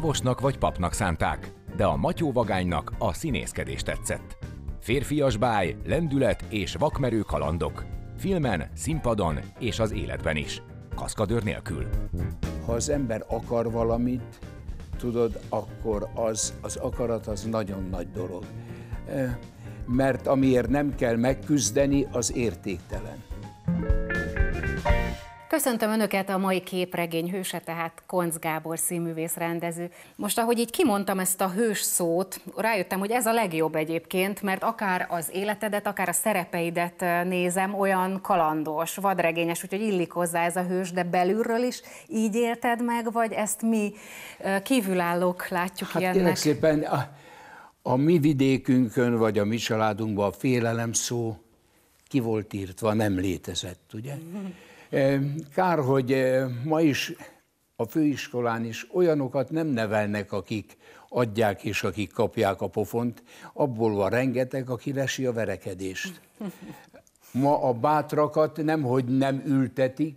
orvosnak vagy papnak szánták, de a matyóvagánynak a színészkedés tetszett. Férfias báj, lendület és vakmerő kalandok. Filmen, színpadon és az életben is. Kaszkadőr nélkül. Ha az ember akar valamit, tudod, akkor az, az akarat az nagyon nagy dolog. Eh, mert amiért nem kell megküzdeni, az értéktelen. Köszöntöm Önöket a mai képregény hőse, tehát Koncz Gábor színművész rendező. Most, ahogy így kimondtam ezt a hős szót, rájöttem, hogy ez a legjobb egyébként, mert akár az életedet, akár a szerepeidet nézem, olyan kalandos, vadregényes, úgyhogy illik hozzá ez a hős, de belülről is így élted meg, vagy ezt mi kívülállók látjuk hát ilyennek? szépen a, a mi vidékünkön, vagy a mi családunkban a félelem szó ki volt írtva, nem létezett, ugye? Mm-hmm. Kár, hogy ma is a főiskolán is olyanokat nem nevelnek, akik adják és akik kapják a pofont, abból van rengeteg, aki lesi a verekedést. Ma a bátrakat nem, hogy nem ültetik,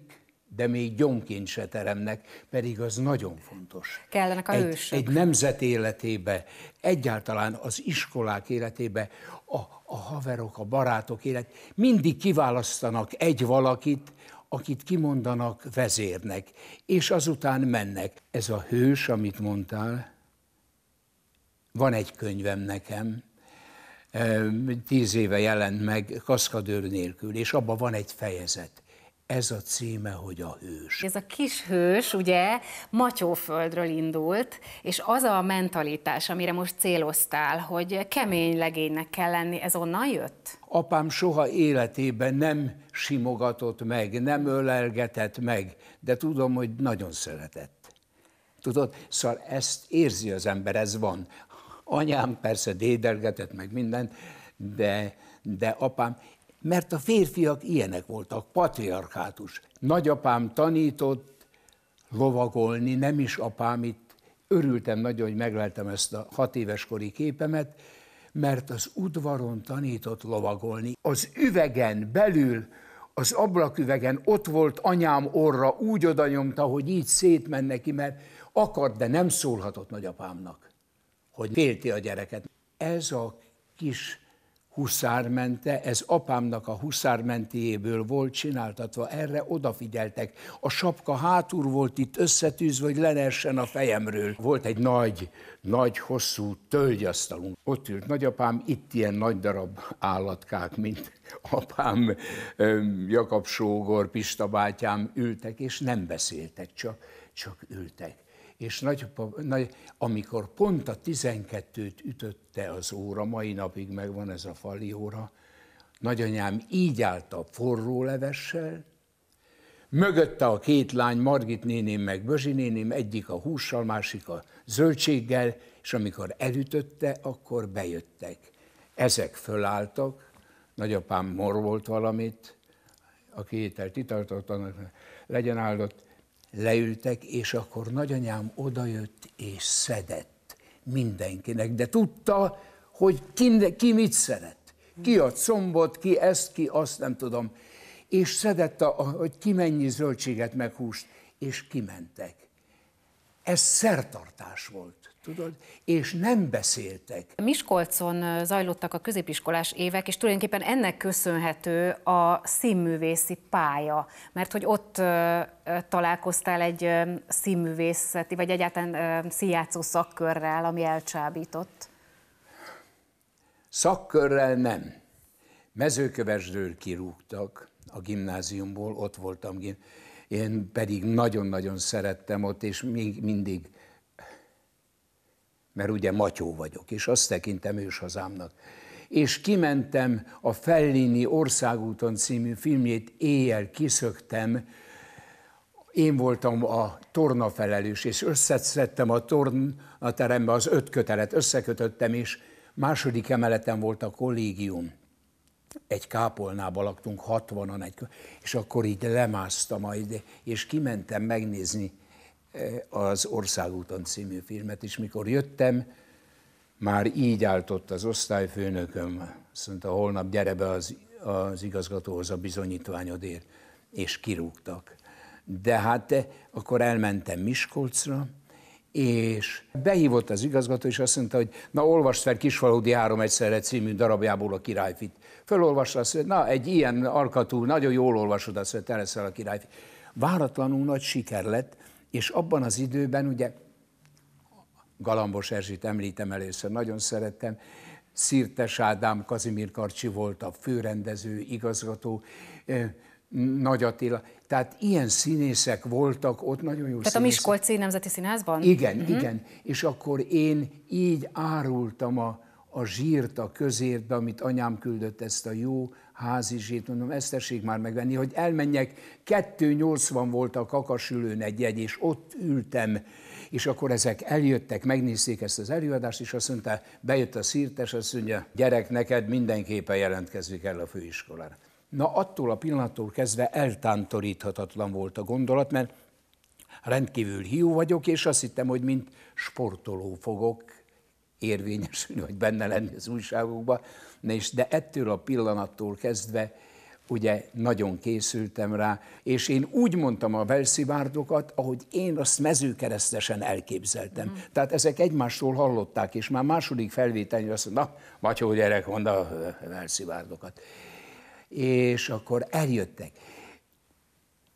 de még gyomként se teremnek, pedig az nagyon fontos. Kellenek a egy, Egy nemzet életébe, egyáltalán az iskolák életébe, a, a haverok, a barátok élet, mindig kiválasztanak egy valakit, akit kimondanak vezérnek, és azután mennek. Ez a hős, amit mondtál, van egy könyvem nekem, tíz éve jelent meg kaszkadőr nélkül, és abban van egy fejezet ez a címe, hogy a hős. Ez a kis hős, ugye, Matyóföldről indult, és az a mentalitás, amire most céloztál, hogy kemény legénynek kell lenni, ez onnan jött? Apám soha életében nem simogatott meg, nem ölelgetett meg, de tudom, hogy nagyon szeretett. Tudod, szóval ezt érzi az ember, ez van. Anyám persze dédelgetett meg mindent, de, de apám mert a férfiak ilyenek voltak, patriarchátus. Nagyapám tanított lovagolni, nem is apám itt. Örültem nagyon, hogy megleltem ezt a hat éves kori képemet, mert az udvaron tanított lovagolni. Az üvegen belül, az ablaküvegen ott volt anyám orra, úgy odanyomta, hogy így szétmen neki, mert akart, de nem szólhatott nagyapámnak, hogy félti a gyereket. Ez a kis huszármente, ez apámnak a huszármentéjéből volt csináltatva, erre odafigyeltek. A sapka hátul volt itt összetűzve, hogy lenessen a fejemről. Volt egy nagy, nagy, hosszú tölgyasztalunk. Ott ült nagyapám, itt ilyen nagy darab állatkák, mint apám, Jakab Sógor, Pista bátyám ültek, és nem beszéltek, csak, csak ültek és nagyapa, nagy, amikor pont a 12-t ütötte az óra, mai napig megvan ez a fali óra, nagyanyám így állt a forró levessel, mögötte a két lány, Margit néném meg Bözsi néném, egyik a hússal, másik a zöldséggel, és amikor elütötte, akkor bejöttek. Ezek fölálltak, nagyapám morvolt valamit, aki ételt itartott, annak legyen áldott, leültek, és akkor nagyanyám odajött és szedett mindenkinek, de tudta, hogy ki, ki mit szeret. Ki a combot, ki ezt, ki azt, nem tudom. És szedett, a, hogy ki mennyi zöldséget, meg húst, és kimentek. Ez szertartás volt. Tudod? És nem beszéltek. Miskolcon zajlottak a középiskolás évek, és tulajdonképpen ennek köszönhető a színművészi pálya, mert hogy ott találkoztál egy színművészeti, vagy egyáltalán színjátszó szakkörrel, ami elcsábított. Szakkörrel nem. Mezőkövesről kirúgtak a gimnáziumból, ott voltam, én pedig nagyon-nagyon szerettem ott, és még mindig mert ugye matyó vagyok, és azt tekintem őshazámnak. És kimentem a Fellini Országúton című filmjét, éjjel kiszöktem, én voltam a tornafelelős, és összeszedtem a tornaterembe az öt kötelet, összekötöttem, és második emeleten volt a kollégium. Egy kápolnába laktunk, 60-an, egy, és akkor így lemásztam, és kimentem megnézni az Országúton című filmet, is, mikor jöttem, már így állt ott az osztályfőnököm, azt mondta, holnap gyere be az, az igazgatóhoz a bizonyítványodért, és kirúgtak. De hát eh, akkor elmentem Miskolcra, és behívott az igazgató, és azt mondta, hogy na olvasd fel Kisfaludi három egyszerre című darabjából a királyfit. Fölolvasta azt, hogy na egy ilyen alkatú, nagyon jól olvasod azt, hogy te leszel a királyfi. Váratlanul nagy siker lett, és abban az időben, ugye Galambos Erzsit említem először, nagyon szerettem, Szirtes Ádám, Kazimír Karcsi volt a főrendező, igazgató, Nagy Attila. Tehát ilyen színészek voltak ott, nagyon jó Tehát színészek. a Miskolci Nemzeti Színházban? Igen, uh-huh. igen. És akkor én így árultam a, a zsírt a közértbe, amit anyám küldött ezt a jó házizsét, mondom, ezt tessék már megvenni, hogy elmenjek, 2,80 volt a kakasülőn egy jegy, és ott ültem, és akkor ezek eljöttek, megnézték ezt az előadást, és azt mondta, bejött a szírtes, azt mondja, gyerek, neked mindenképpen jelentkezik el a főiskolára. Na, attól a pillanattól kezdve eltántoríthatatlan volt a gondolat, mert rendkívül hiú vagyok, és azt hittem, hogy mint sportoló fogok érvényesülni, vagy benne lenni az újságokban. Na és de ettől a pillanattól kezdve ugye nagyon készültem rá, és én úgy mondtam a velszivárdokat, ahogy én azt mezőkeresztesen elképzeltem. Mm. Tehát ezek egymástól hallották, és már második felvételnél azt mondta, na, matyó gyerek, mondd a velszivárdokat. És akkor eljöttek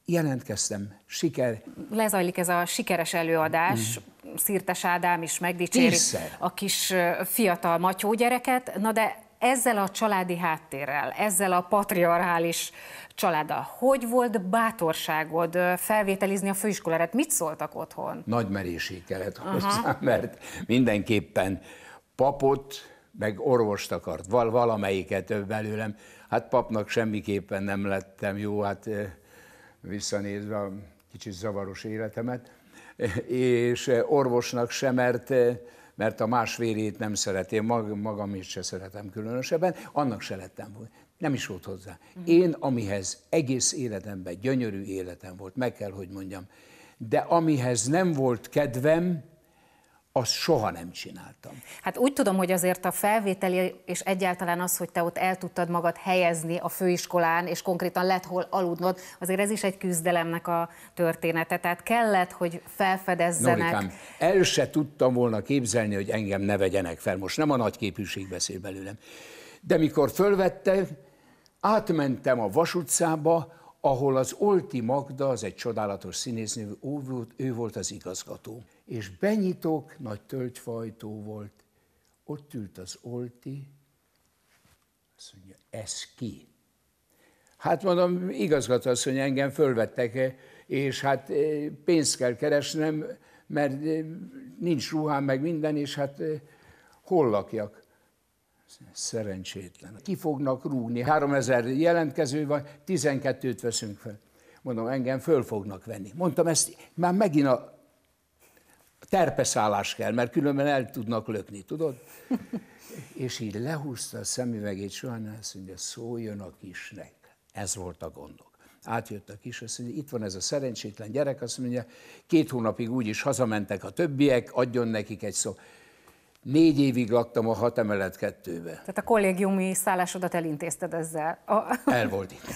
jelentkeztem, siker. Lezajlik ez a sikeres előadás, mm. Szirtes Ádám is megdicséri Tízszer. a kis fiatal matyó gyereket, na de ezzel a családi háttérrel, ezzel a patriarchális családdal, hogy volt bátorságod felvételizni a főiskolát? Mit szóltak otthon? Nagy merésé kellett Aha. hozzá, mert mindenképpen papot, meg orvost akart, val valamelyiket belőlem. Hát papnak semmiképpen nem lettem jó, hát visszanézve a kicsit zavaros életemet, és orvosnak sem, mert mert a más vérét nem szeretem, mag, magam is se szeretem különösebben, annak se lettem volna. Nem is volt hozzá. Mhm. Én, amihez egész életemben gyönyörű életem volt, meg kell, hogy mondjam, de amihez nem volt kedvem, azt soha nem csináltam. Hát úgy tudom, hogy azért a felvételi, és egyáltalán az, hogy te ott el tudtad magad helyezni a főiskolán, és konkrétan lett hol aludnod, azért ez is egy küzdelemnek a története. Tehát kellett, hogy felfedezzenek. Norikám, el se tudtam volna képzelni, hogy engem ne vegyenek fel. Most nem a nagy képűség beszél belőlem. De mikor fölvettek, átmentem a vasutcába ahol az Olti Magda, az egy csodálatos színésznő, ő volt, ő volt az igazgató. És benyitok, nagy töltyfajtó volt, ott ült az Olti, azt mondja, ez ki? Hát mondom, igazgató azt mondja, engem fölvettek, és hát eh, pénzt kell keresnem, mert eh, nincs ruhám, meg minden, és hát eh, hol lakjak? Szerencsétlen. Ki fognak rúgni? 3000 jelentkező van, 12-t veszünk fel. Mondom, engem föl fognak venni. Mondtam, ezt már megint a terpeszállás kell, mert különben el tudnak lökni, tudod? És így lehúzta a szemüvegét, soha nem azt mondja, szóljon a kisnek. Ez volt a gondok. Átjött a kis, azt mondja, itt van ez a szerencsétlen gyerek, azt mondja, két hónapig úgy is hazamentek a többiek, adjon nekik egy szó. Négy évig laktam a hat emelet kettőbe. Tehát a kollégiumi szállásodat elintézted ezzel. A... El volt itt.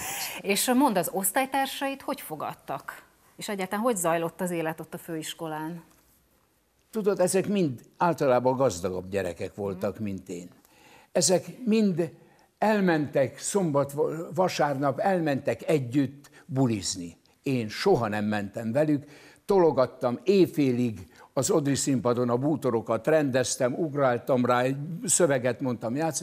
És mondd, az osztálytársait hogy fogadtak? És egyáltalán hogy zajlott az élet ott a főiskolán? Tudod, ezek mind általában gazdagabb gyerekek voltak, mm. mint én. Ezek mind elmentek szombat, vasárnap, elmentek együtt bulizni. Én soha nem mentem velük, tologattam éjfélig az Odri színpadon a bútorokat rendeztem, ugráltam rá, egy szöveget mondtam, játsz,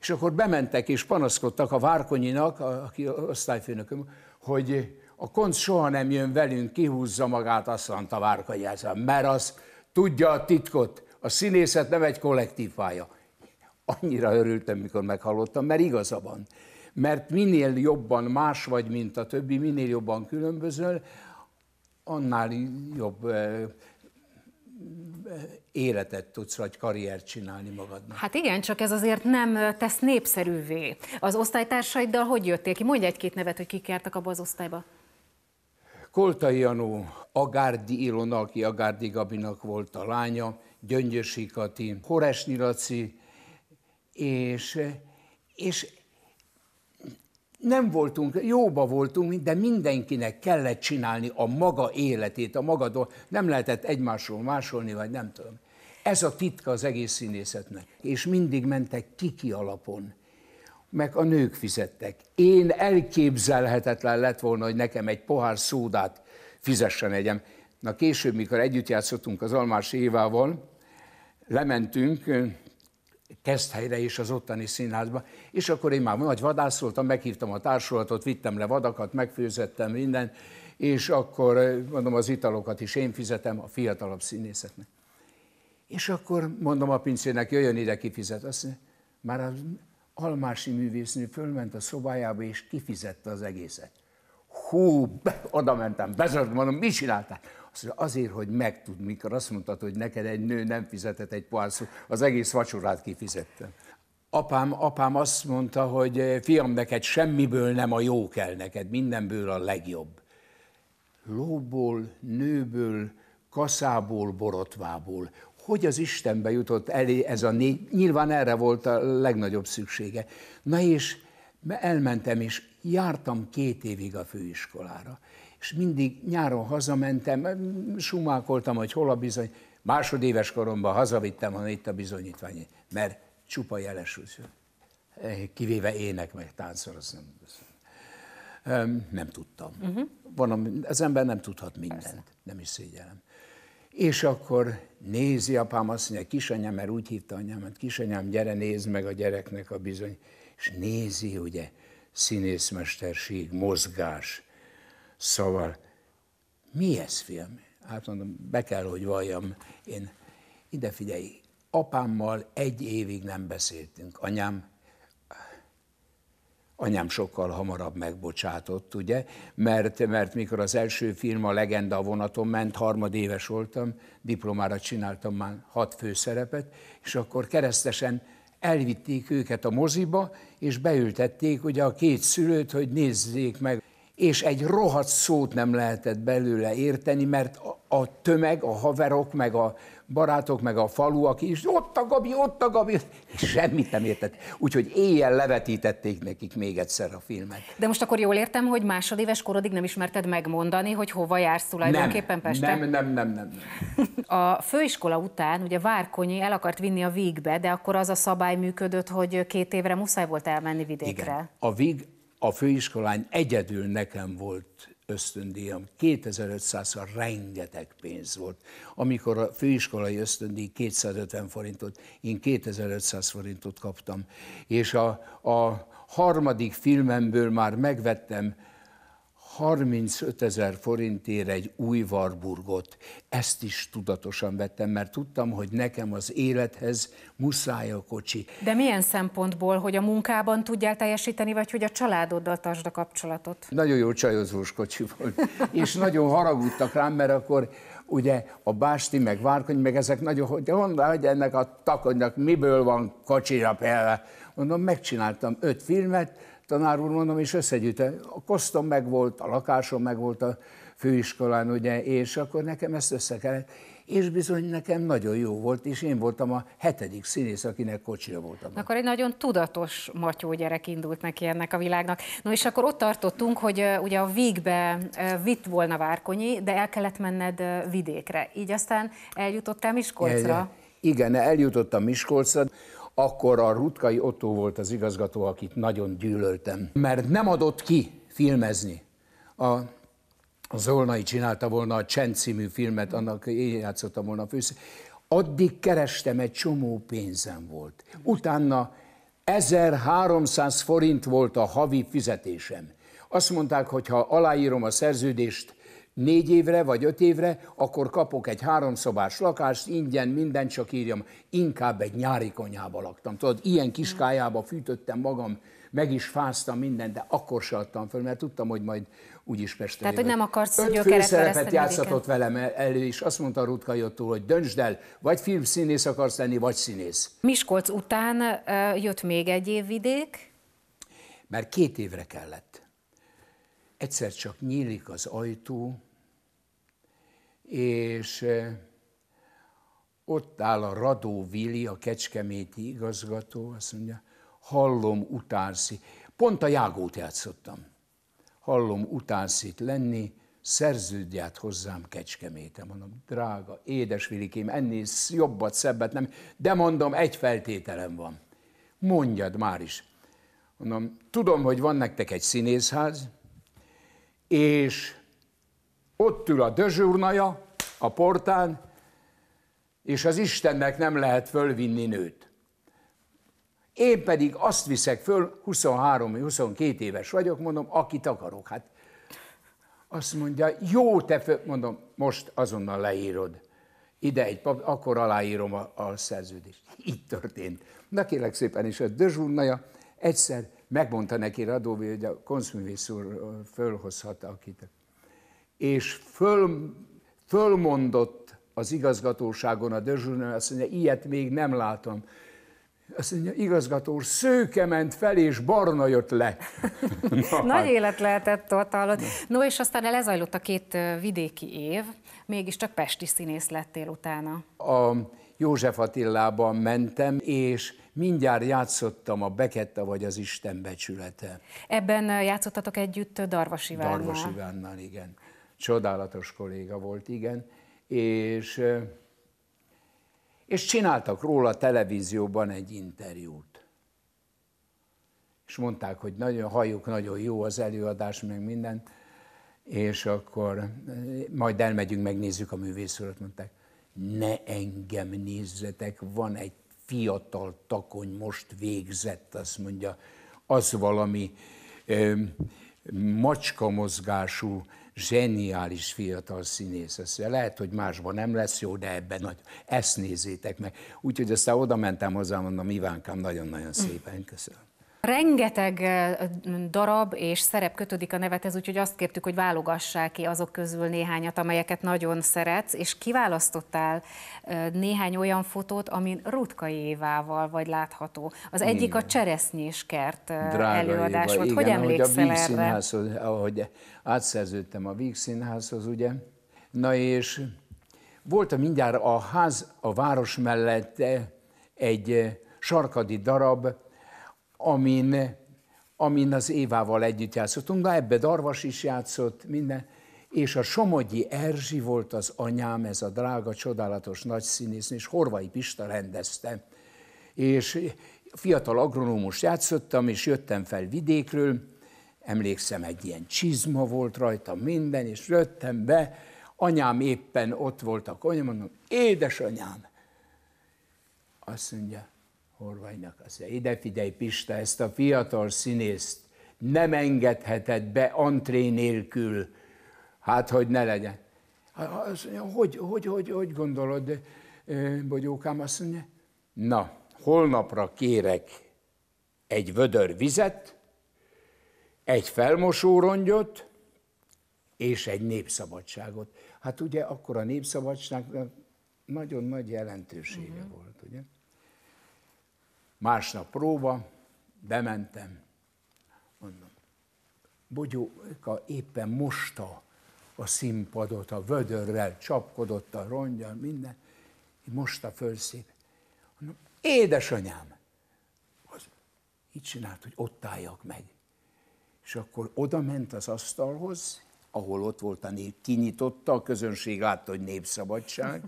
és akkor bementek és panaszkodtak a Várkonyinak, aki osztályfőnököm, hogy a konc soha nem jön velünk, kihúzza magát, azt mondta Várkonyi, mert az tudja a titkot, a színészet nem egy kollektív pálya. Annyira örültem, mikor meghallottam, mert igaza van. Mert minél jobban más vagy, mint a többi, minél jobban különbözöl, annál jobb eh, életet tudsz, vagy karriert csinálni magadnak. Hát igen, csak ez azért nem tesz népszerűvé. Az osztálytársaiddal hogy jöttél ki? Mondj egy-két nevet, hogy kik jártak abba az osztályba. Koltai Janó, Agárdi Ilona, aki Agárdi Gabinak volt a lánya, Gyöngyösi Kati, Koresnyi Laci, és, és nem voltunk, jóba voltunk, de mindenkinek kellett csinálni a maga életét, a maga dolgot. Nem lehetett egymásról másolni, vagy nem tudom. Ez a titka az egész színészetnek. És mindig mentek kiki alapon. Meg a nők fizettek. Én elképzelhetetlen lett volna, hogy nekem egy pohár szódát fizessen egyem. Na később, mikor együtt játszottunk az Almás Évával, lementünk, Keszthelyre és az ottani színházba. És akkor én már nagy vadász voltam, meghívtam a társulatot, vittem le vadakat, megfőzettem minden, és akkor eh, mondom, az italokat is én fizetem a fiatalabb színészetnek. És akkor mondom a pincének, jöjjön ide, kifizet. Azt mondja, már az almási művésznő fölment a szobájába, és kifizette az egészet. Hú, be, oda mentem, bezart, mondom, mit csináltál? Azt mondja, azért, hogy megtud, mikor azt mondtad, hogy neked egy nő nem fizetett egy poánszó, az egész vacsorát kifizettem. Apám, apám azt mondta, hogy fiam, neked semmiből nem a jó kell neked, mindenből a legjobb. Lóból, nőből, kaszából, borotvából. Hogy az Istenbe jutott elé ez a négy? Nyilván erre volt a legnagyobb szüksége. Na és elmentem, és jártam két évig a főiskolára és mindig nyáron hazamentem, sumákoltam, hogy hol a bizony, másodéves koromban hazavittem, ha itt a bizonyítvány, mert csupa jeles, eh, kivéve ének, meg táncol, nem, nem tudtam. Uh-huh. Van, az ember nem tudhat mindent, Persze. nem is szégyellem. És akkor nézi apám, azt mondja, kisanyám, mert úgy hívta anyámat, kisanyám, gyere, nézd meg a gyereknek a bizony. És nézi, ugye, színészmesterség, mozgás, Szóval, mi ez film? Hát mondom, be kell, hogy valljam. Én ide figyelj, apámmal egy évig nem beszéltünk. Anyám, anyám sokkal hamarabb megbocsátott, ugye, mert, mert mikor az első film a Legenda a vonaton ment, harmadéves voltam, diplomára csináltam már hat főszerepet, és akkor keresztesen elvitték őket a moziba, és beültették ugye a két szülőt, hogy nézzék meg és egy rohadt szót nem lehetett belőle érteni, mert a, a tömeg, a haverok, meg a barátok, meg a faluak is, ott a Gabi, ott a Gabi, és semmit nem értett. Úgyhogy éjjel levetítették nekik még egyszer a filmet. De most akkor jól értem, hogy másodéves korodig nem ismerted megmondani, hogy hova jársz tulajdonképpen Pesten? Nem, nem, nem, nem, nem. A főiskola után ugye Várkonyi el akart vinni a Vígbe, de akkor az a szabály működött, hogy két évre muszáj volt elmenni vidékre. Igen. A Víg a főiskolán egyedül nekem volt ösztöndíjam. 2500-ra rengeteg pénz volt. Amikor a főiskolai ösztöndíj 250 forintot, én 2500 forintot kaptam. És a, a harmadik filmemből már megvettem 35 ezer forintért egy új Warburgot. Ezt is tudatosan vettem, mert tudtam, hogy nekem az élethez muszáj a kocsi. De milyen szempontból, hogy a munkában tudjál teljesíteni, vagy hogy a családoddal tartsd a kapcsolatot? Nagyon jó csajozós kocsi volt, és nagyon haragudtak rám, mert akkor ugye a Básti, meg Várkony, meg ezek nagyon, hogy honnan, hogy ennek a takonynak miből van kocsira például. Mondom, megcsináltam öt filmet, tanár úr, mondom, és összegyűjte. A kosztom megvolt, a lakásom megvolt a főiskolán, ugye, és akkor nekem ezt össze kellett. És bizony nekem nagyon jó volt, és én voltam a hetedik színész, akinek kocsia voltam. Akkor egy nagyon tudatos matyó gyerek indult neki ennek a világnak. No és akkor ott tartottunk, hogy ugye a végbe vitt volna Várkonyi, de el kellett menned vidékre. Így aztán eljutottál Miskolcra. Igen, eljutottam Miskolcra akkor a Rutkai Otto volt az igazgató, akit nagyon gyűlöltem, mert nem adott ki filmezni. A Zolnai csinálta volna a Csend című filmet, annak én játszottam volna a fősz. Addig kerestem, egy csomó pénzem volt. Utána 1300 forint volt a havi fizetésem. Azt mondták, hogy ha aláírom a szerződést, négy évre vagy öt évre, akkor kapok egy háromszobás lakást, ingyen minden, csak írjam, inkább egy nyári konyhába laktam. Tudod, ilyen kiskájába fűtöttem magam, meg is fáztam mindent, de akkor se adtam föl, mert tudtam, hogy majd is Pestre Tehát, hogy nem akarsz Öt főszerepet játszatott velem elő, és azt mondta Rutka Jottól, hogy döntsd el, vagy filmszínész akarsz lenni, vagy színész. Miskolc után jött még egy évvidék. Mert két évre kellett egyszer csak nyílik az ajtó, és ott áll a Radó Vili, a kecskeméti igazgató, azt mondja, hallom utánszi, Pont a jágót játszottam. Hallom utánszit lenni, szerződját hozzám Kecskeméten. Mondom, drága, édes Vilikém, ennél jobbat, szebbet nem, de mondom, egy feltételem van. Mondjad már is. Mondom, tudom, hogy van nektek egy színészház, és ott ül a dözsúrnaja a portán, és az Istennek nem lehet fölvinni nőt. Én pedig azt viszek föl, 23-22 éves vagyok, mondom, akit akarok. Hát azt mondja, jó, te föl, mondom, most azonnal leírod. Ide egy pap, akkor aláírom a, a szerződést. Így történt. Na kérlek szépen, és a dözsúrnaja egyszer megmondta neki Radóvi, hogy a konszumvész úr fölhozhat, akit. És föl, fölmondott az igazgatóságon a dözsülnő, azt mondja, ilyet még nem látom. Azt mondja, igazgató úr, szőke ment fel, és barna jött le. Nagy élet lehetett ott hallott. No, és aztán lezajlott a két vidéki év, mégiscsak pesti színész lettél utána. A József Attilában mentem, és mindjárt játszottam a Beketta vagy az Isten becsülete. Ebben játszottatok együtt Darvas Ivánnal. Darvas Ivánnal, igen. Csodálatos kolléga volt, igen. És, és csináltak róla televízióban egy interjút. És mondták, hogy nagyon halljuk, nagyon jó az előadás, meg minden, és akkor majd elmegyünk, megnézzük a művészület, mondták ne engem nézzetek, van egy fiatal takony, most végzett, azt mondja, az valami ö, mozgású, zseniális fiatal színész. Ez lehet, hogy másban nem lesz jó, de ebben nagy. Ezt nézzétek meg. Úgyhogy aztán oda mentem hozzá, mondom, Ivánkám, nagyon-nagyon szépen köszönöm rengeteg darab és szerep kötődik a nevethez, úgyhogy azt kértük, hogy válogassák ki azok közül néhányat, amelyeket nagyon szeretsz, és kiválasztottál néhány olyan fotót, amin Rutkai Évával vagy látható. Az egyik igen. a Cseresznyés kert Drága előadás volt. Igen, hogy emlékszel ahogy a Vígszínházhoz, ahogy átszerződtem a Vígszínházhoz, ugye? Na és volt a mindjárt a ház a város mellett egy sarkadi darab, amin, amin az Évával együtt játszottunk, de ebbe Darvas is játszott, minden, és a Somogyi Erzsi volt az anyám, ez a drága, csodálatos nagy színész és Horvai Pista rendezte. És fiatal agronómus játszottam, és jöttem fel vidékről, emlékszem, egy ilyen csizma volt rajta minden, és jöttem be, anyám éppen ott voltak, anyám, mondom, édesanyám, azt mondja, Horványnak az mondja, ide figyelj Pista, ezt a fiatal színészt nem engedheted be antré nélkül, hát hogy ne legyen. Azt mondja, hogy, hogy, hogy, hogy gondolod, eh, Bogyókám? Azt mondja, na, holnapra kérek egy vödör vizet, egy felmosó rongyot, és egy népszabadságot. Hát ugye akkor a népszabadságnak nagyon nagy jelentősége uh-huh. volt, ugye? Másnap próba, bementem, mondom, Bogyó, éppen mosta a színpadot, a vödörrel csapkodott a rongyal, minden, mosta a fölszép. Mondom, édesanyám, az így csinált, hogy ott álljak meg. És akkor oda ment az asztalhoz, ahol ott volt a nép, kinyitotta, a közönség látta, hogy népszabadság,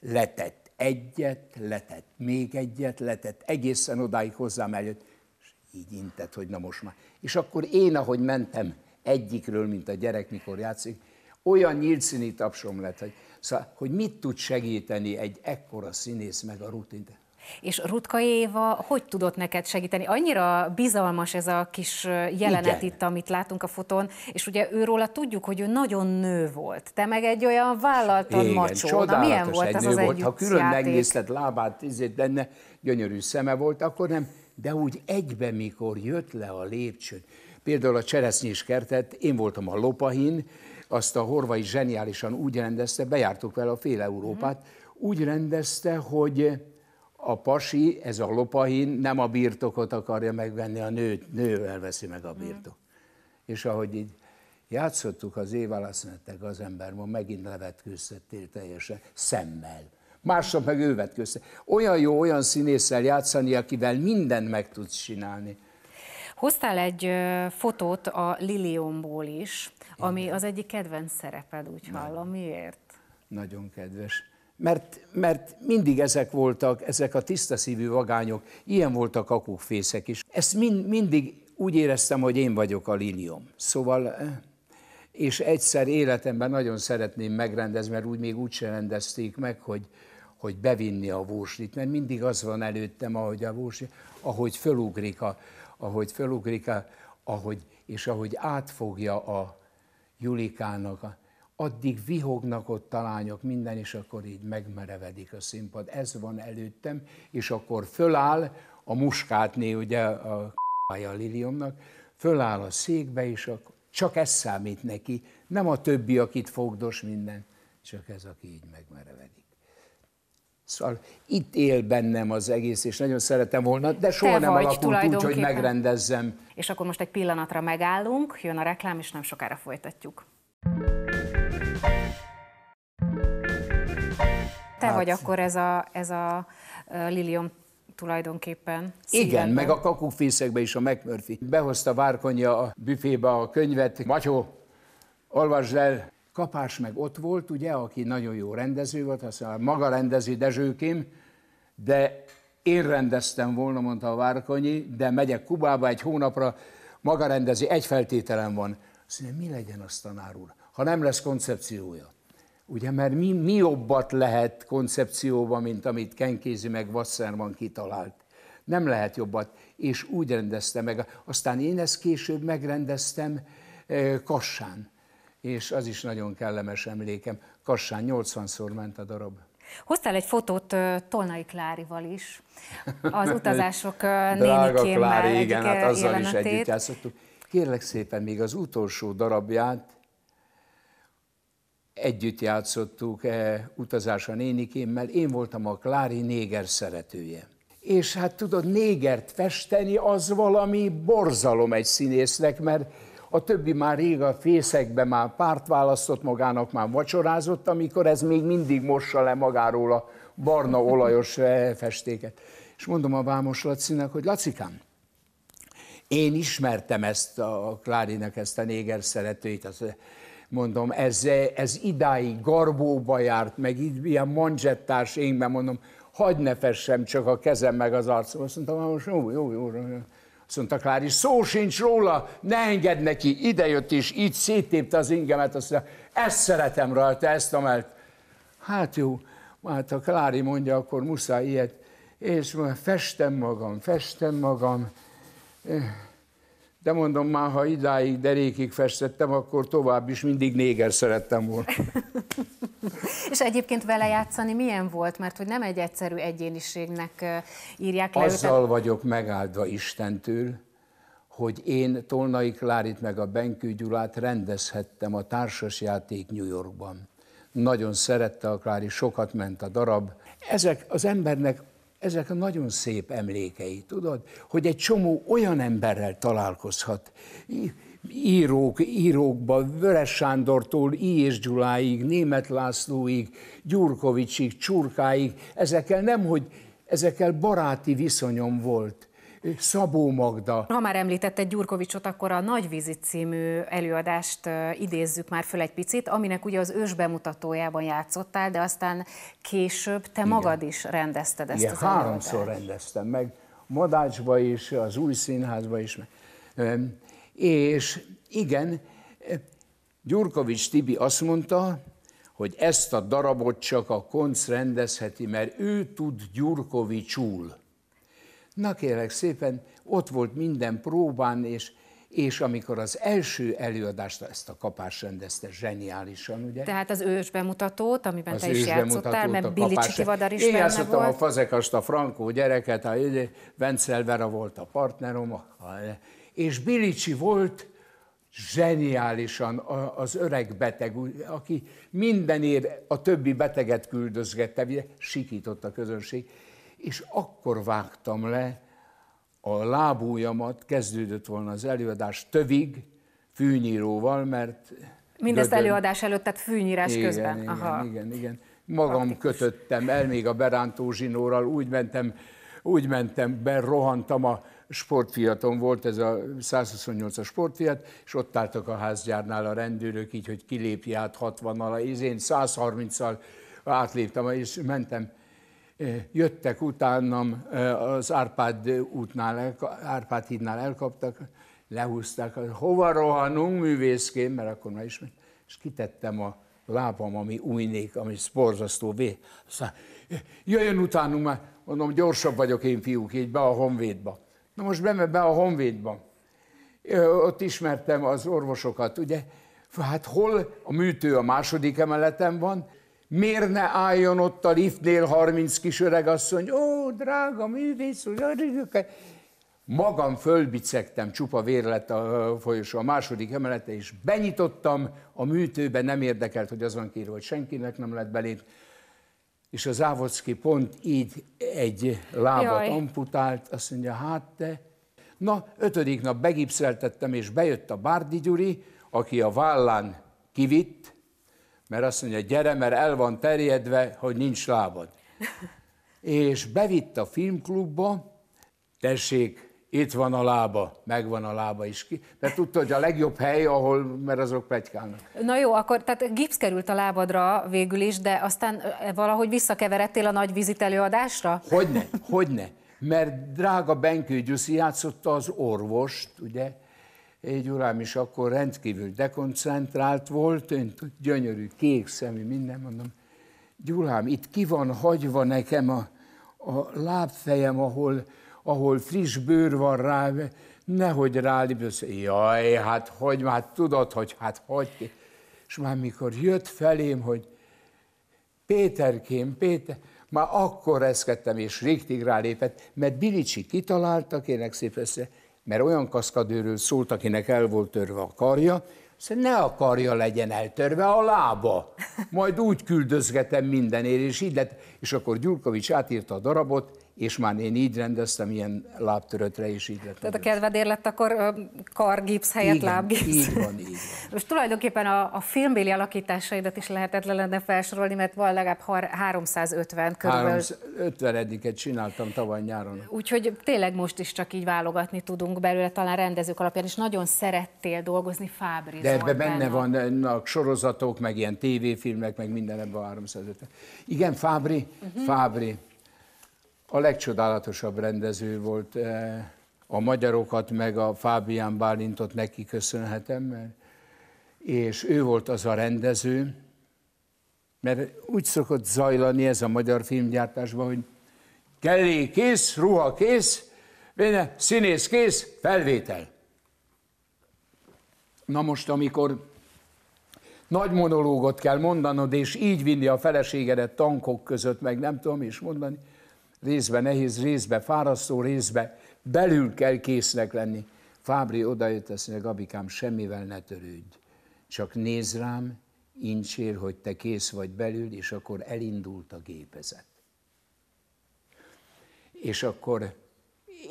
letett egyet letett, még egyet letett, egészen odáig hozzám eljött, és így intett, hogy na most már. És akkor én, ahogy mentem egyikről, mint a gyerek, mikor játszik, olyan nyílt színi tapsom lett, hogy, szóval, hogy mit tud segíteni egy ekkora színész meg a rutint. És Rutka Éva, hogy tudott neked segíteni? Annyira bizalmas ez a kis jelenet Igen. itt, amit látunk a fotón, és ugye a tudjuk, hogy ő nagyon nő volt. Te meg egy olyan vállaltan Igen, macsó. Na, milyen volt ez az volt. Ha külön játék? megnézted lábát, ízét benne, gyönyörű szeme volt, akkor nem. De úgy egyben, mikor jött le a lépcsőn, például a Cseresznyés kertet, én voltam a Lopahin, azt a Horvai zseniálisan úgy rendezte, bejártuk vele a fél Európát, mm. úgy rendezte, hogy a pasi, ez a lopahin nem a birtokot akarja megvenni, a nőt, nővel veszi meg a mhm. birtok. Mm. És ahogy így játszottuk az éválaszmetek, az ember ma megint levetkőztettél teljesen szemmel. Másnap meg ő vetkőztet. Olyan jó, olyan színésszel játszani, akivel mindent meg tudsz csinálni. Hoztál egy fotót a Liliomból is, ami Igen. az egyik kedvenc szereped, úgy hallom. Miért? Nagyon kedves mert, mert mindig ezek voltak, ezek a tiszta szívű vagányok, ilyen voltak a kukfészek is. Ezt mind, mindig úgy éreztem, hogy én vagyok a lilium. Szóval, eh, és egyszer életemben nagyon szeretném megrendezni, mert úgy még úgy sem rendezték meg, hogy, hogy bevinni a vóslit, mert mindig az van előttem, ahogy a vósli, ahogy fölugrik, a, ahogy fölugrik, a, ahogy, és ahogy átfogja a Julikának a, addig vihognak ott a lányok minden, és akkor így megmerevedik a színpad. Ez van előttem, és akkor föláll a muskátné, ugye a k***ja Liliumnak, föláll a székbe, és akkor csak ez számít neki, nem a többi, akit fogdos minden, csak ez, aki így megmerevedik. Szóval itt él bennem az egész, és nagyon szeretem volna, de soha Te nem alakult úgy, hogy megrendezzem. És akkor most egy pillanatra megállunk, jön a reklám, és nem sokára folytatjuk. te hát... vagy akkor ez a, ez a Lilium tulajdonképpen. Szívedben. Igen, meg a kakukfészekbe is a McMurphy. Behozta Várkonya a büfébe a könyvet, Matyó, olvasd el. Kapás meg ott volt, ugye, aki nagyon jó rendező volt, aztán maga rendezi Dezsőkém, de én rendeztem volna, mondta a Várkonyi, de megyek Kubába egy hónapra, maga rendezi, egy feltételem van. Azt mondja, mi legyen azt tanár úr, ha nem lesz koncepciója. Ugye, mert mi, mi jobbat lehet koncepcióban, mint amit Kenkézi meg Wasserman kitalált? Nem lehet jobbat. És úgy rendezte meg. Aztán én ezt később megrendeztem eh, Kassán. És az is nagyon kellemes emlékem. Kassán 80-szor ment a darab. Hoztál egy fotót eh, Tolnai Klárival is, az utazások eh, Drága Klári, igen, hát azzal jelenetét. is együtt játszottuk. Kérlek szépen, még az utolsó darabját együtt játszottuk e, utazás a nénikémmel, én voltam a Klári néger szeretője. És hát tudod, négert festeni az valami borzalom egy színésznek, mert a többi már rég a fészekbe már párt választott magának, már vacsorázott, amikor ez még mindig mossa le magáról a barna olajos eh, festéket. És mondom a Vámos Lacinak, hogy Lacikám, én ismertem ezt a, a Klárinak, ezt a néger szeretőit, az, eh, mondom, ez, ez idáig garbóba járt, meg így ilyen manzsettás énben, mondom, hagyd ne fessem csak a kezem meg az arcom. Azt mondtam, most jó, jó, jó, jó. Azt mondta Klári, szó sincs róla, ne engedd neki. Idejött és így széttépte az ingemet, azt mondta, ezt szeretem rajta, ezt a melt. Hát jó, hát ha Klári mondja, akkor muszáj ilyet. És festem magam, festem magam. Eh. De mondom már, ha idáig derékig festettem, akkor tovább is mindig néger szerettem volna. És egyébként vele játszani milyen volt? Mert hogy nem egy egyszerű egyéniségnek írják le Azzal őt. vagyok megáldva Istentől, hogy én Tolnai Klárit meg a Benkő Gyulát rendezhettem a társasjáték New Yorkban. Nagyon szerette a Klári, sokat ment a darab. Ezek az embernek ezek a nagyon szép emlékei, tudod, hogy egy csomó olyan emberrel találkozhat, írók, írókba, Vöres Sándortól I. és Gyuláig, Németh Lászlóig, Gyurkovicsig, Csurkáig, ezekkel nem, hogy ezekkel baráti viszonyom volt, Szabó Magda. Ha már említette Gyurkovicsot, akkor a Nagyvízi című előadást idézzük már föl egy picit, aminek ugye az ős bemutatójában játszottál, de aztán később te Igen. magad is rendezted ezt Igen, az háromszor előadást. rendeztem meg, Madácsba is, az új színházba is. És igen, Gyurkovics Tibi azt mondta, hogy ezt a darabot csak a konc rendezheti, mert ő tud Gyurkovicsul. Na kérlek szépen, ott volt minden próbán, és és amikor az első előadást, ezt a kapás rendezte zseniálisan, ugye? Tehát az ős bemutatót, amiben az te is játszottál, mert Billicsi Vadar is Én játszottam volt. a fazekast, a frankó gyereket, a Vencel Vera volt a partnerom, és Bilicsi volt zseniálisan az öreg beteg, aki minden év a többi beteget küldözgette, sikított a közönség, és akkor vágtam le a lábújamat, kezdődött volna az előadás tövig, fűnyíróval, mert... Mindezt dödön... előadás előtt, tehát fűnyírás igen, közben. Igen, Aha. igen, igen. Magam Praktikus. kötöttem el még a berántó zsinórral, úgy mentem, úgy mentem, berohantam a sportfiaton volt, ez a 128-as sportfiat, és ott álltak a házgyárnál a rendőrök, így, hogy kilépj át 60-nal, és én 130-al átléptem, és mentem Eh, jöttek utánam eh, az Árpád útnál, Árpád hídnál elkaptak, lehúzták, hova rohanunk művészként, mert akkor már ismét, és kitettem a lábam, ami újnék, ami borzasztó vé. Aztán eh, jöjjön utánunk már, mondom, gyorsabb vagyok én fiúk, így be a honvédba. Na most be, be a honvédba. Ott ismertem az orvosokat, ugye, hát hol a műtő a második emeleten van, Miért ne álljon ott a liftnél 30 kis asszony? Ó, drága művész, Magam fölbicegtem, csupa vér lett a folyosó a második emelete, és benyitottam a műtőbe, nem érdekelt, hogy azon van kírva, hogy senkinek nem lett belép. És az Ávocki pont így egy lábat Jaj. amputált, azt mondja, hát te... Na, ötödik nap begipszeltettem, és bejött a Bárdi Gyuri, aki a vállán kivitt, mert azt mondja, gyere, mert el van terjedve, hogy nincs lábad. és bevitt a filmklubba, tessék, itt van a lába, megvan a lába is ki, mert tudta, hogy a legjobb hely, ahol, mert azok pegykálnak. Na jó, akkor tehát gipsz került a lábadra végül is, de aztán e, valahogy visszakeveredtél a nagy vizit előadásra. Hogyne, hogyne, mert drága Benkő Gyuszi játszotta az orvost, ugye, egy urám is akkor rendkívül dekoncentrált volt, ön gyönyörű, kék szemű, minden, mondom, Gyurám, itt ki van hagyva nekem a, a lábfejem, ahol, ahol friss bőr van rá, nehogy rálibősz. Jaj, hát hogy, hát tudod, hogy hát hogy. Ki. És már mikor jött felém, hogy Péterkém, Péter, már akkor reszkedtem, és riktig rálépett, mert Bilicsi kitaláltak, kérek szép össze, mert olyan kaszkadőről szólt, akinek el volt törve a karja, Szóval ne a karja legyen eltörve, a lába. Majd úgy küldözgetem mindenért, és így lett. És akkor Gyurkovics átírta a darabot, és már én így rendeztem, ilyen lábtörötre is így lett. Tehát a kedvedér lett akkor kargipsz helyett Igen, lábgipsz. Így van, így van. Most tulajdonképpen a, a filmbéli alakításaidat is lehetetlen lenne felsorolni, mert van legalább 350 körülbelül. 350 eddiget csináltam tavaly nyáron. Úgyhogy tényleg most is csak így válogatni tudunk belőle, talán rendezők alapján, és nagyon szerettél dolgozni Fábri De ebben benne vannak eh, sorozatok, meg ilyen tévéfilmek, meg minden ebben a 350. Igen, Fábri, uh-huh. Fábri a legcsodálatosabb rendező volt. Eh, a magyarokat, meg a Fábián Bálintot neki köszönhetem, mert, és ő volt az a rendező, mert úgy szokott zajlani ez a magyar filmgyártásban, hogy kellé kész, ruha kész, véne, színész kész, felvétel. Na most, amikor nagy monológot kell mondanod, és így vinni a feleségedet tankok között, meg nem tudom is mondani, részben nehéz, részben fárasztó, részben belül kell késznek lenni. Fábri odajött, azt mondja, Gabikám, semmivel ne törődj. Csak néz rám, incsér, hogy te kész vagy belül, és akkor elindult a gépezet. És akkor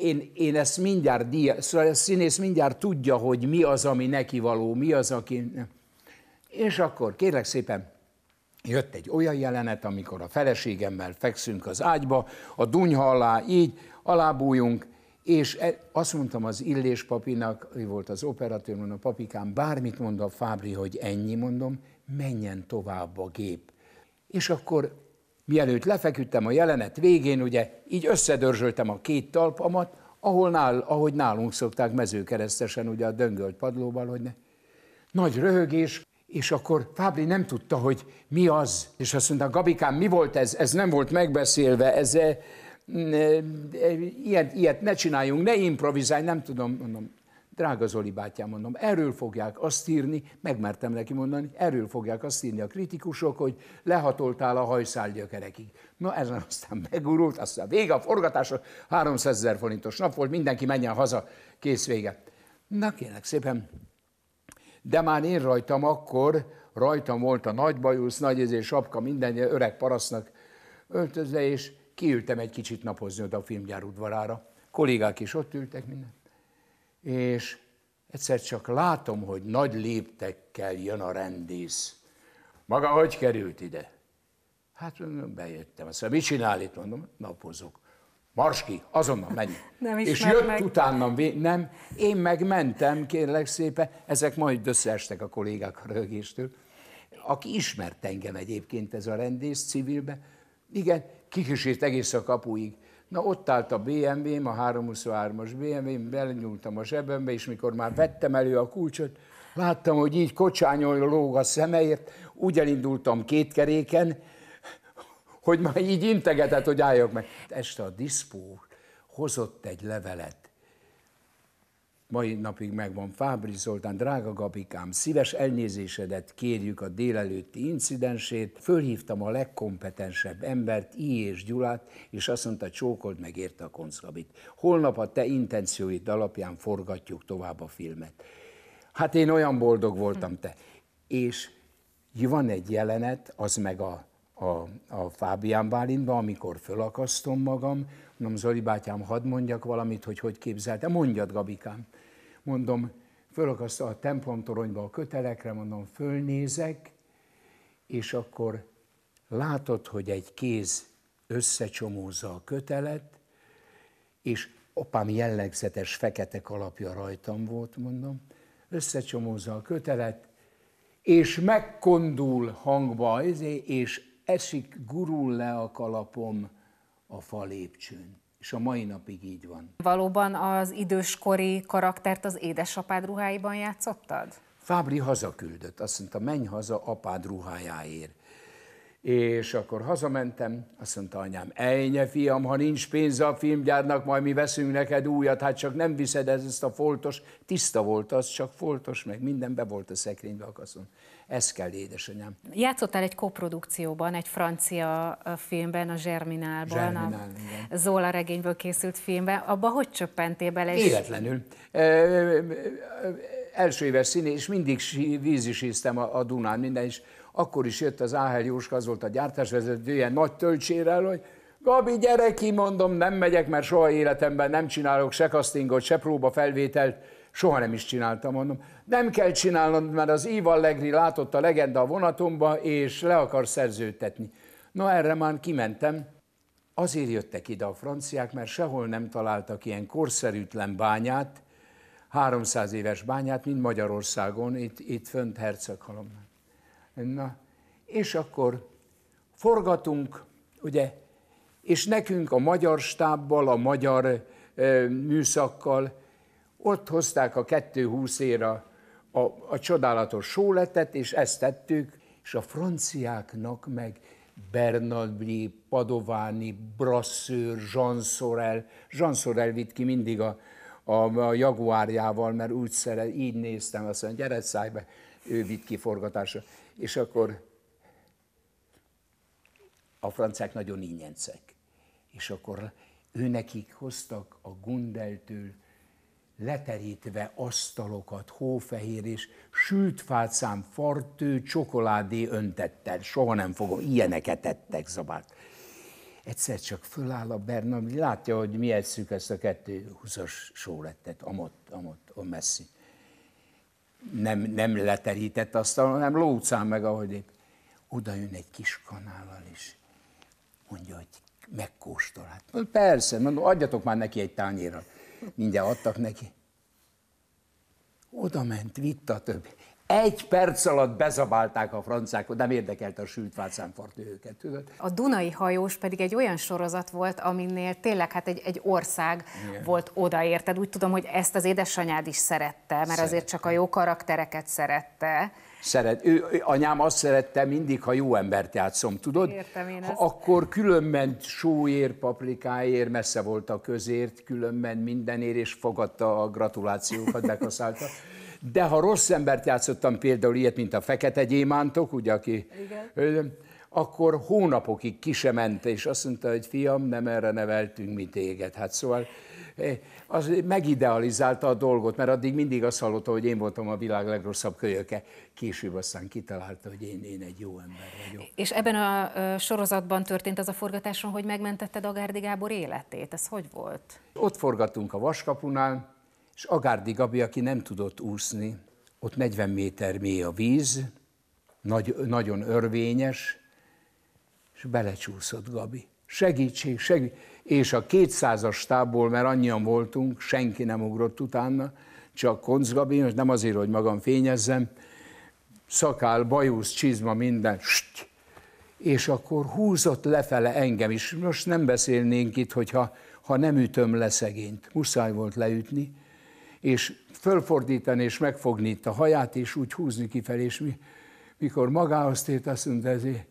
én, én ezt mindjárt, dia, szóval a színész mindjárt tudja, hogy mi az, ami neki való, mi az, aki... És akkor, kérlek szépen, jött egy olyan jelenet, amikor a feleségemmel fekszünk az ágyba, a dunyha alá így, alábújunk, és e, azt mondtam az Illés papinak, ő volt az operatőr, mondom, a papikám, bármit mond a Fábri, hogy ennyi, mondom, menjen tovább a gép. És akkor mielőtt lefeküdtem a jelenet végén, ugye így összedörzsöltem a két talpamat, ahol nál, ahogy nálunk szokták mezőkeresztesen, ugye a döngölt padlóval, hogy ne. Nagy röhögés, és akkor Fábri nem tudta, hogy mi az. És azt mondta, Gabikám, mi volt ez? Ez nem volt megbeszélve, ez, e, e, ilyet, ilyet ne csináljunk, ne improvizálj, nem tudom, mondom, drága Zoli bátyám, mondom, erről fogják azt írni, megmertem neki mondani, erről fogják azt írni a kritikusok, hogy lehatoltál a hajszál gyökerekig. Na ezen aztán megurult, aztán vége a forgatása, 300 ezer forintos nap volt, mindenki menjen haza, kész vége. Na kérlek szépen, de már én rajtam akkor, rajtam volt a nagy bajusz, nagy ezért sapka, minden öreg parasznak öltözve, és kiültem egy kicsit napozni oda a filmgyár udvarára. Kollégák is ott ültek minden. És egyszer csak látom, hogy nagy léptekkel jön a rendész. Maga hogy került ide? Hát bejöttem. Azt mondom, mit csinál itt? Mondom, napozok. Mars ki, azonnal menj. Nem és jött meg. utánam, nem, én megmentem, kérlek szépen, ezek majd összeestek a kollégák a röhögéstől, aki ismert engem egyébként ez a rendész civilbe, igen, kikísért egész a kapuig. Na ott állt a BMW-m, a 323-as BMW-m, belenyúltam a zsebembe, és mikor már vettem elő a kulcsot, láttam, hogy így kocsányon lóg a szemeért, úgy elindultam két keréken, hogy már így integetett, hogy álljak meg. Este a diszpó hozott egy levelet, mai napig megvan Fábri Zoltán, drága Gabikám, szíves elnézésedet kérjük a délelőtti incidensét. Fölhívtam a legkompetensebb embert, I. és Gyulát, és azt mondta, csókold meg érte a koncgabit. Holnap a te intencióid alapján forgatjuk tovább a filmet. Hát én olyan boldog voltam te. És van egy jelenet, az meg a a, a Fábián Bálintba, amikor fölakasztom magam, mondom, Zoli bátyám, hadd mondjak valamit, hogy hogy képzelte. Mondjad, Gabikám. Mondom, fölakasztom a templomtoronyba a kötelekre, mondom, fölnézek, és akkor látod, hogy egy kéz összecsomózza a kötelet, és apám jellegzetes fekete kalapja rajtam volt, mondom, összecsomózza a kötelet, és megkondul hangba, izé, és esik, gurul le a kalapom a fa lépcsőn. És a mai napig így van. Valóban az időskori karaktert az édesapád ruháiban játszottad? Fábri hazaküldött, azt mondta, menj haza apád ruhájáért és akkor hazamentem, azt mondta anyám, ejnye fiam, ha nincs pénze a filmgyárnak, majd mi veszünk neked újat, hát csak nem viszed ezt a foltos, tiszta volt az, csak foltos, meg minden be volt a szekrénybe akaszom. Ez kell, édesanyám. Játszottál egy koprodukcióban, egy francia filmben, a Zserminálban, Zserminál, a igen. Zola regényből készült filmben. Abba hogy csöppentél bele? És... Életlenül. E, e, első éves színé, és mindig vízisíztem a, a Dunán, minden is akkor is jött az Áhel Jóska, az volt a gyártásvezetője, nagy töltsérrel, hogy Gabi, gyere ki, mondom, nem megyek, mert soha életemben nem csinálok se castingot, se próbafelvételt, soha nem is csináltam, mondom. Nem kell csinálnod, mert az Ival Legri látott a legenda a vonatomba, és le akar szerződtetni. Na erre már kimentem, azért jöttek ide a franciák, mert sehol nem találtak ilyen korszerűtlen bányát, 300 éves bányát, mint Magyarországon, itt, itt fönt Herceghalomnál. Na, és akkor forgatunk, ugye, és nekünk a magyar stábbal, a magyar e, műszakkal ott hozták a 220 éra a, a csodálatos sóletet, és ezt tettük, és a franciáknak meg Bernadli, Padováni, Brasseur, Jean Sorel. Jean Sorel vitt ki mindig a, a, a jaguárjával, mert úgy szeret, így néztem, azt mondja, gyere ő vitt ki forgatásra. És akkor a franciák nagyon ínyencek. És akkor ő nekik hoztak a Gundeltől leterítve asztalokat, hófehér és sült fácán fartő csokoládé öntettel. Soha nem fogom, ilyeneket ettek zabát. Egyszer csak föláll a Bernami, látja, hogy mi esszük ezt a 220-as sólettet, amott, amott, a messzi nem, nem leterített asztalon, hanem lócán meg, ahogy épp. Oda jön egy kis kanállal is, mondja, hogy megkóstol. Hát, persze, mondom, adjatok már neki egy tányérat. Mindjárt adtak neki. Oda ment, vitt a többi. Egy perc alatt bezabálták a franciákat, nem érdekelte a sült vácánfart őket. Tudod? A Dunai hajós pedig egy olyan sorozat volt, aminél tényleg hát egy, egy ország Igen. volt odaérted. Úgy tudom, hogy ezt az édesanyád is szerette, mert szerette. azért csak a jó karaktereket szerette. Szeret. Ő, anyám azt szerette mindig, ha jó embert játszom, tudod? Értem én ha ezt. Akkor különben sóért, paprikáért, messze volt a közért, különben mindenért, és fogadta a gratulációkat, bekaszálta. De ha rossz embert játszottam, például ilyet, mint a Fekete Gyémántok, ugye, aki... Igen. Akkor hónapokig ki sem ment, és azt mondta, hogy fiam, nem erre neveltünk mi téged. Hát szóval az megidealizálta a dolgot, mert addig mindig azt hallotta, hogy én voltam a világ legrosszabb kölyöke. Később aztán kitalálta, hogy én, én egy jó ember vagyok. És ebben a sorozatban történt az a forgatáson, hogy megmentetted Dagárdi Gábor életét. Ez hogy volt? Ott forgattunk a Vaskapunál, és Agárdi Gabi, aki nem tudott úszni, ott 40 méter mély a víz, nagy, nagyon örvényes, és belecsúszott Gabi. Segítség, segítség. És a 200-as stábból, mert annyian voltunk, senki nem ugrott utána, csak Koncz Gabi, most nem azért, hogy magam fényezzem, szakál, bajusz, csizma, minden, st, és akkor húzott lefele engem is. Most nem beszélnénk itt, hogyha ha nem ütöm le szegényt. Muszáj volt leütni, és fölfordítani és megfogni itt a haját, és úgy húzni kifelé, és mi, mikor magához tért, azt mondta, ezért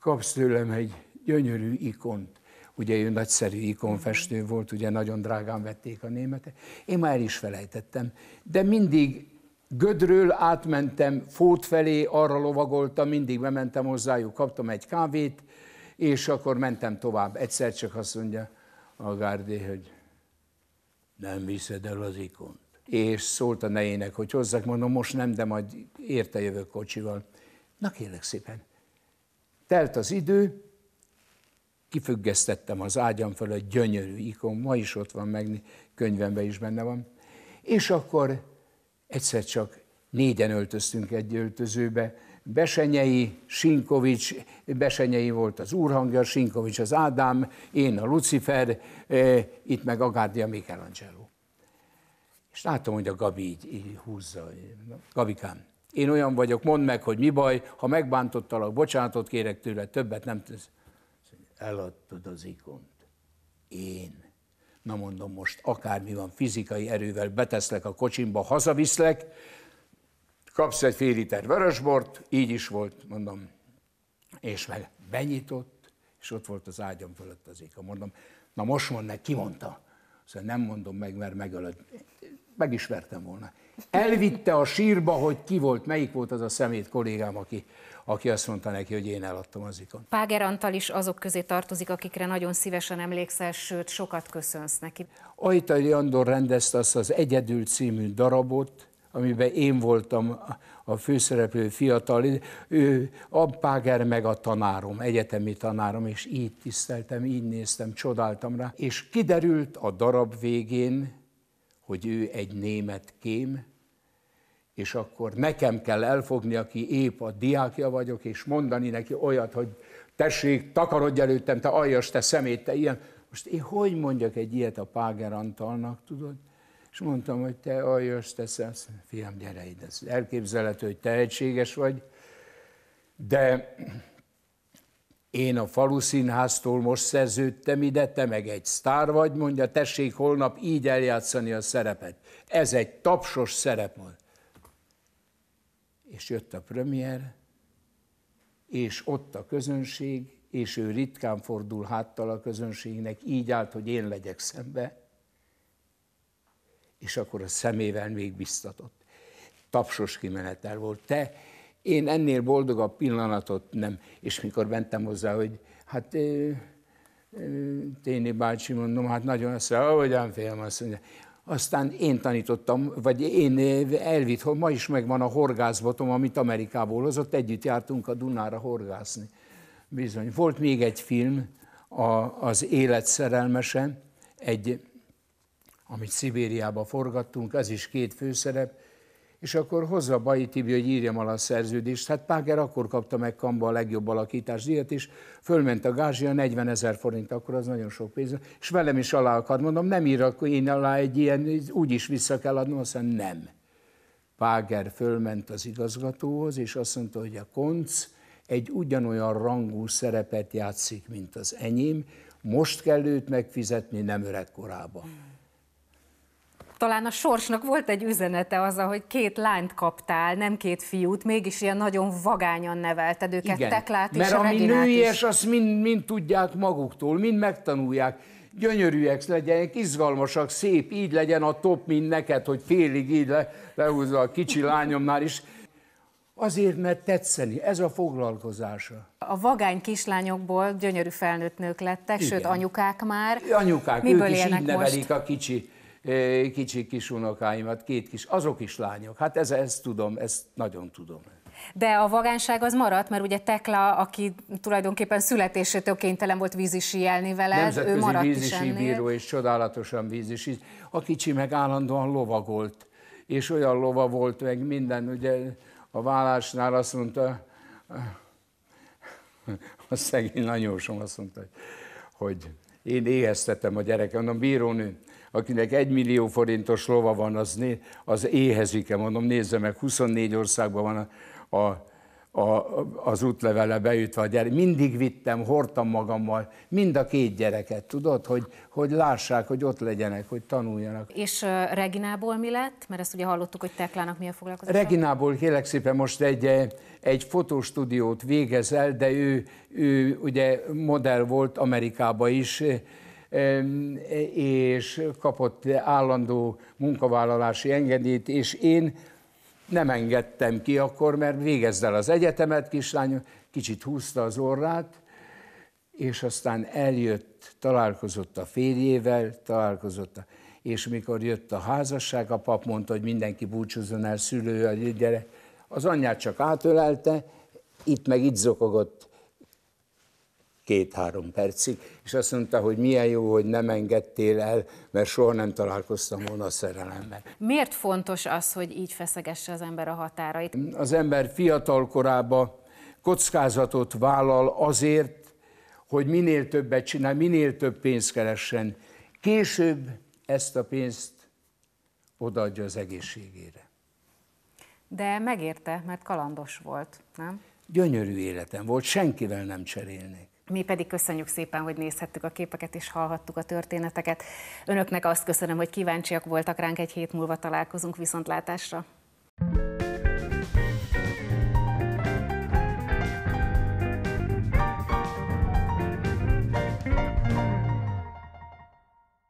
kapsz tőlem egy gyönyörű ikont. Ugye ő nagyszerű ikonfestő volt, ugye nagyon drágán vették a németek. Én már el is felejtettem, de mindig Gödről átmentem Fót felé, arra lovagoltam, mindig bementem hozzájuk, kaptam egy kávét, és akkor mentem tovább. Egyszer csak azt mondja a gárdé, hogy nem viszed el az ikont és szólt a nejének, hogy hozzak, mondom, most nem, de majd érte jövök kocsival. Na kérlek szépen. Telt az idő, kifüggesztettem az ágyam föl a gyönyörű ikon, ma is ott van, meg könyvemben is benne van. És akkor egyszer csak négyen öltöztünk egy öltözőbe, Besenyei, Sinkovics, Besenyei volt az úrhangja, Sinkovics az Ádám, én a Lucifer, eh, itt meg Agárdia Michelangelo. És látom, hogy a Gabi így, így húzza. Gabikám, én olyan vagyok, mondd meg, hogy mi baj, ha megbántottalak, bocsánatot kérek tőle, többet nem tesz. Eladtad az ikont. Én. Na mondom, most akármi van, fizikai erővel beteszlek a kocsimba, hazaviszlek, kapsz egy fél liter vörösbort, így is volt, mondom. És meg benyitott, és ott volt az ágyam fölött az éka. Mondom, na most mondd meg, ki mondta? Szóval nem mondom meg, mert megölöd megismertem volna. Elvitte a sírba, hogy ki volt, melyik volt az a szemét kollégám, aki, aki azt mondta neki, hogy én eladtam az ikon. Páger Antal is azok közé tartozik, akikre nagyon szívesen emlékszel, sőt, sokat köszönsz neki. Ajtai Andor rendezte azt az Egyedül című darabot, amiben én voltam a főszereplő fiatal, ő a Páger meg a tanárom, egyetemi tanárom, és így tiszteltem, így néztem, csodáltam rá. És kiderült a darab végén, hogy ő egy német kém, és akkor nekem kell elfogni, aki épp a diákja vagyok, és mondani neki olyat, hogy tessék, takarodj előttem, te aljas, te szemét, te ilyen. Most én hogy mondjak egy ilyet a Páger Antalnak, tudod? És mondtam, hogy te aljas, te szemét, fiam, gyere ide, elképzelhető, hogy tehetséges vagy, de én a falu színháztól most szerződtem ide, te meg egy sztár vagy, mondja, tessék holnap így eljátszani a szerepet. Ez egy tapsos szerep volt. És jött a premier, és ott a közönség, és ő ritkán fordul háttal a közönségnek, így állt, hogy én legyek szembe, és akkor a szemével még biztatott. Tapsos kimenetel volt. Te én ennél boldogabb pillanatot nem. És mikor mentem hozzá, hogy hát Téni bácsi, mondom, hát nagyon össze, ahogyan félem, azt mondja. Aztán én tanítottam, vagy én elvitt, ma is megvan a horgászbotom, amit Amerikából hozott, együtt jártunk a Dunára horgászni. Bizony. Volt még egy film, a, az Élet szerelmese, egy, amit Szibériába forgattunk, ez is két főszerep, és akkor hozza Bai Tibi, hogy írjam alá a szerződést. Hát Páger akkor kapta meg Kamba a legjobb alakítás díjat, és fölment a gázsia 40 ezer forint, akkor az nagyon sok pénz, és velem is alá akar, mondom, nem akkor én alá egy ilyen, úgy is vissza kell adnom, aztán nem. Páger fölment az igazgatóhoz, és azt mondta, hogy a konc egy ugyanolyan rangú szerepet játszik, mint az enyém, most kell őt megfizetni, nem korában. Hmm talán a sorsnak volt egy üzenete az, hogy két lányt kaptál, nem két fiút, mégis ilyen nagyon vagányan nevelted őket, Igen, Teklát is, mert a ami nőies, is. azt mind, mind tudják maguktól, mind megtanulják gyönyörűek legyenek, izgalmasak, szép, így legyen a top, mint neked, hogy félig így le, lehúzza a kicsi lányomnál is. Azért, mert tetszeni, ez a foglalkozása. A vagány kislányokból gyönyörű felnőtt nők lettek, Igen. sőt anyukák már. Anyukák, Miből ők is így nevelik most? a kicsi kicsi kis unokáimat, két kis, azok is lányok. Hát ez, ezt tudom, ezt nagyon tudom. De a vagánság az maradt, mert ugye Tekla, aki tulajdonképpen születésétől kénytelen volt vízisíjelni vele, ő maradt vízisi is bíró és csodálatosan vízisít. A kicsi meg állandóan lovagolt, és olyan lova volt meg minden, ugye a vállásnál azt mondta, a szegény nagyósom azt mondta, hogy én éheztetem a gyerekem, mondom, bírónő, akinek egy millió forintos lova van, az, né, az éhezik mondom, nézze meg, 24 országban van a, a a, az útlevele beütve a gyerek. Mindig vittem, hordtam magammal mind a két gyereket, tudod, hogy, hogy lássák, hogy ott legyenek, hogy tanuljanak. És uh, Reginából mi lett? Mert ezt ugye hallottuk, hogy Teklának mi a foglalkozás. Reginából kélek szépen most egy, egy fotostúdiót végez el, de ő, ő ugye modell volt Amerikába is, és kapott állandó munkavállalási engedélyt, és én nem engedtem ki akkor, mert végezd el az egyetemet, kislány, kicsit húzta az orrát, és aztán eljött, találkozott a férjével, találkozott a és mikor jött a házasság, a pap mondta, hogy mindenki búcsúzzon el szülő a gyerek. Az anyját csak átölelte, itt meg itt zokogott két-három percig, és azt mondta, hogy milyen jó, hogy nem engedtél el, mert soha nem találkoztam volna a szerelemmel. Miért fontos az, hogy így feszegesse az ember a határait? Az ember fiatal korában kockázatot vállal azért, hogy minél többet csinál, minél több pénzt keressen. Később ezt a pénzt odaadja az egészségére. De megérte, mert kalandos volt, nem? Gyönyörű életem volt, senkivel nem cserélnék. Mi pedig köszönjük szépen, hogy nézhettük a képeket és hallhattuk a történeteket. Önöknek azt köszönöm, hogy kíváncsiak voltak ránk, egy hét múlva találkozunk viszontlátásra. thank you